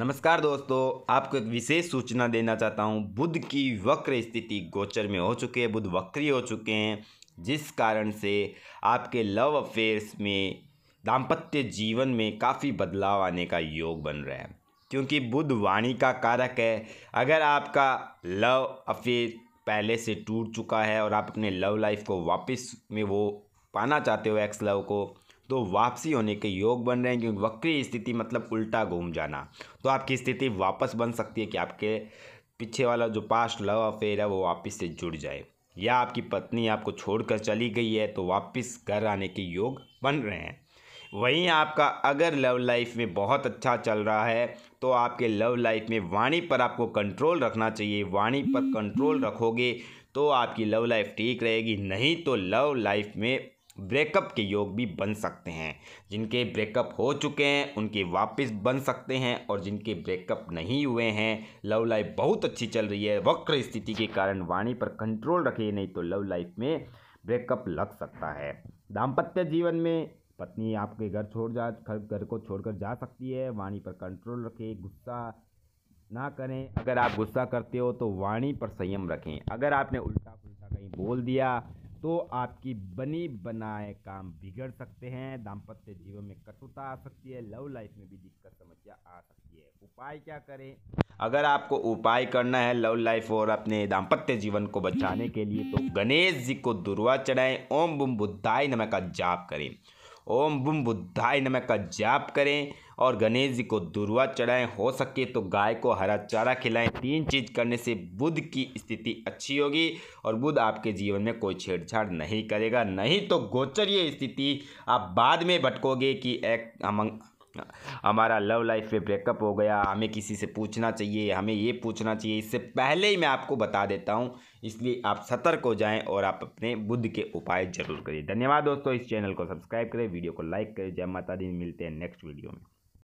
नमस्कार दोस्तों आपको एक विशेष सूचना देना चाहता हूँ बुध की वक्र स्थिति गोचर में हो चुकी है बुध वक्री हो चुके हैं जिस कारण से आपके लव अफेयर्स में दाम्पत्य जीवन में काफ़ी बदलाव आने का योग बन रहा है क्योंकि बुध वाणी का कारक है अगर आपका लव अफेयर पहले से टूट चुका है और आप अपने लव लाइफ को वापस में वो पाना चाहते हो एक्स लव को तो वापसी होने के योग बन रहे हैं क्योंकि वक्री स्थिति मतलब उल्टा घूम जाना तो आपकी स्थिति वापस बन सकती है कि आपके पीछे वाला जो पास्ट लव अफेयर है वो वापस से जुड़ जाए या आपकी पत्नी आपको छोड़कर चली गई है तो वापस घर आने के योग बन रहे हैं वहीं आपका अगर लव लाइफ में बहुत अच्छा चल रहा है तो आपके लव लाइफ में वाणी पर आपको कंट्रोल रखना चाहिए वाणी पर कंट्रोल रखोगे तो आपकी लव लाइफ ठीक रहेगी नहीं तो लव लाइफ में ब्रेकअप के योग भी बन सकते हैं जिनके ब्रेकअप हो चुके हैं उनके वापस बन सकते हैं और जिनके ब्रेकअप नहीं हुए हैं लव लाइफ बहुत अच्छी चल रही है वक्र स्थिति के कारण वाणी पर कंट्रोल रखे नहीं तो लव लाइफ में ब्रेकअप लग सकता है दाम्पत्य जीवन में पत्नी आपके घर छोड़ जा घर को छोड़कर जा सकती है वाणी पर कंट्रोल रखें गुस्सा ना करें अगर आप गुस्सा करते हो तो वाणी पर संयम रखें अगर आपने उल्टा पुल्टा कहीं बोल दिया तो आपकी बनी बनाए काम बिगड़ सकते हैं दाम्पत्य जीवन में कटुता आ सकती है लव लाइफ में भी दिक्कत समस्या आ सकती है उपाय क्या करें अगर आपको उपाय करना है लव लाइफ और अपने दाम्पत्य जीवन को बचाने के लिए तो गणेश जी को दुर्वा चढ़ाएं ओम बुम बुद्धाय नमः का जाप करें ओम बुम बुद्धाय नमः का जाप करें और गणेश जी को दुर्वा चढ़ाएं हो सके तो गाय को हरा चारा खिलाएं तीन चीज करने से बुध की स्थिति अच्छी होगी और बुध आपके जीवन में कोई छेड़छाड़ नहीं करेगा नहीं तो गोचरीय स्थिति आप बाद में भटकोगे कि एक हमारा लव लाइफ में ब्रेकअप हो गया हमें किसी से पूछना चाहिए हमें ये पूछना चाहिए इससे पहले ही मैं आपको बता देता हूँ इसलिए आप सतर्क हो जाएं और आप अपने बुद्ध के उपाय जरूर करिए धन्यवाद दोस्तों इस चैनल को सब्सक्राइब करें वीडियो को लाइक करें जय माता दी मिलते हैं नेक्स्ट वीडियो में